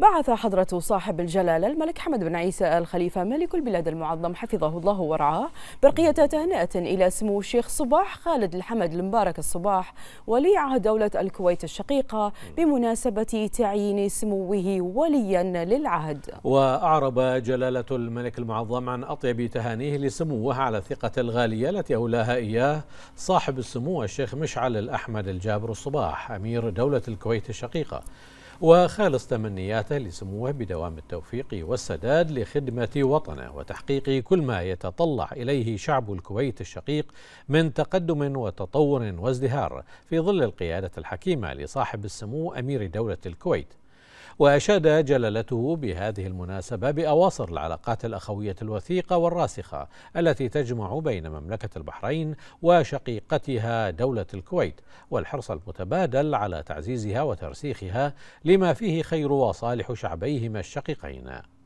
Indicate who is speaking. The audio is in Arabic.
Speaker 1: بعث حضرة صاحب الجلالة الملك حمد بن عيسى الخليفة ملك البلاد المعظم حفظه الله ورعاه برقية تهنئة إلى سمو الشيخ صباح خالد الحمد المبارك الصباح ولي عهد دولة الكويت الشقيقة بمناسبة تعيين سموه وليا للعهد
Speaker 2: وأعرب جلالة الملك المعظم عن أطيب تهانيه لسموه على الثقة الغالية التي أولاها إياه صاحب السمو الشيخ مشعل الأحمد الجابر الصباح أمير دولة الكويت الشقيقة وخالص تمنياته لسموه بدوام التوفيق والسداد لخدمة وطنه وتحقيق كل ما يتطلع إليه شعب الكويت الشقيق من تقدم وتطور وازدهار في ظل القيادة الحكيمة لصاحب السمو أمير دولة الكويت وأشاد جلالته بهذه المناسبة بأواصر العلاقات الأخوية الوثيقة والراسخة التي تجمع بين مملكة البحرين وشقيقتها دولة الكويت والحرص المتبادل على تعزيزها وترسيخها لما فيه خير وصالح شعبيهما الشقيقين